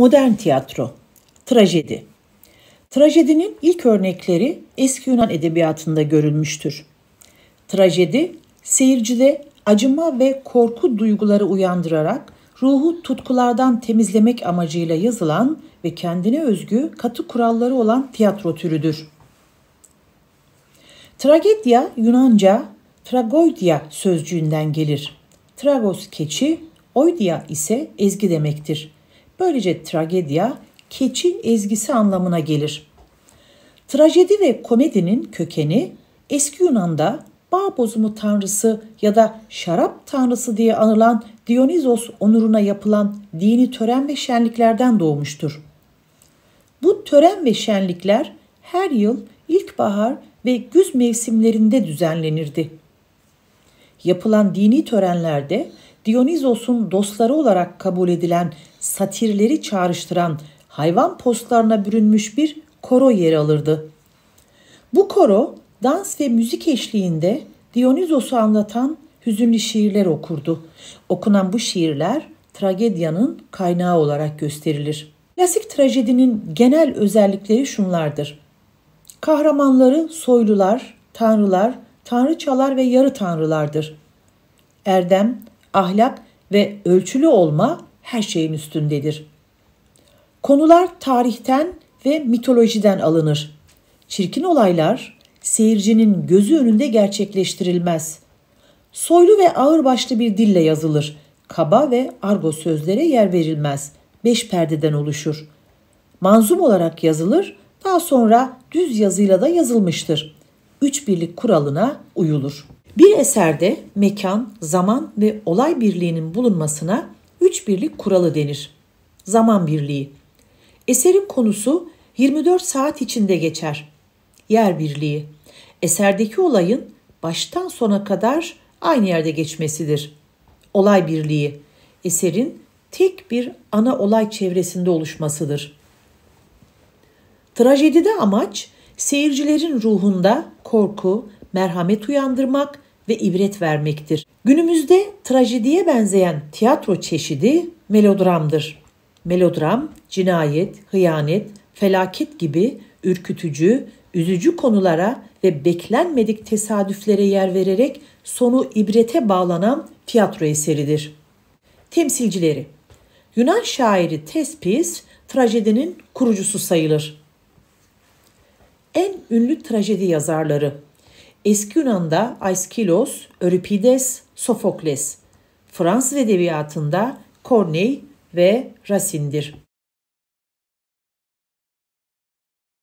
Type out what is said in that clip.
Modern tiyatro, trajedi. Trajedinin ilk örnekleri eski Yunan edebiyatında görülmüştür. Trajedi, seyircide acıma ve korku duyguları uyandırarak ruhu tutkulardan temizlemek amacıyla yazılan ve kendine özgü katı kuralları olan tiyatro türüdür. Tragedya Yunanca tragoidia sözcüğünden gelir. Tragos keçi, oidia ise ezgi demektir. Böylece tragedya keçi ezgisi anlamına gelir. Trajedi ve komedinin kökeni eski Yunan'da bağ bozumu tanrısı ya da şarap tanrısı diye anılan Dionizos onuruna yapılan dini tören ve şenliklerden doğmuştur. Bu tören ve şenlikler her yıl ilkbahar ve güz mevsimlerinde düzenlenirdi. Yapılan dini törenlerde Dionizos'un dostları olarak kabul edilen satirleri çağrıştıran hayvan postlarına bürünmüş bir koro yer alırdı. Bu koro dans ve müzik eşliğinde Dionizos'u anlatan hüzünlü şiirler okurdu. Okunan bu şiirler tragedyanın kaynağı olarak gösterilir. Klasik trajedinin genel özellikleri şunlardır. Kahramanları soylular, tanrılar, tanrıçalar ve yarı tanrılardır. Erdem, ahlak ve ölçülü olma her şeyin üstündedir. Konular tarihten ve mitolojiden alınır. Çirkin olaylar seyircinin gözü önünde gerçekleştirilmez. Soylu ve ağırbaşlı bir dille yazılır. Kaba ve argo sözlere yer verilmez. Beş perdeden oluşur. Manzum olarak yazılır, daha sonra düz yazıyla da yazılmıştır. Üç birlik kuralına uyulur. Bir eserde mekan, zaman ve olay birliğinin bulunmasına üç birlik kuralı denir. Zaman birliği. Eserin konusu 24 saat içinde geçer. Yer birliği. Eserdeki olayın baştan sona kadar aynı yerde geçmesidir. Olay birliği. Eserin tek bir ana olay çevresinde oluşmasıdır. Trajedide amaç seyircilerin ruhunda korku, merhamet uyandırmak ve ibret vermektir. Günümüzde trajediye benzeyen tiyatro çeşidi melodramdır. Melodram, cinayet, hıyanet, felaket gibi ürkütücü, üzücü konulara ve beklenmedik tesadüflere yer vererek sonu ibrete bağlanan tiyatro eseridir. Temsilcileri Yunan şairi Tespis trajedinin kurucusu sayılır. En ünlü trajedi yazarları Eski Yunan'da Aeschylus, Öripides, Sofokles, Fransız edebiyatında Corneille ve Racine'dir.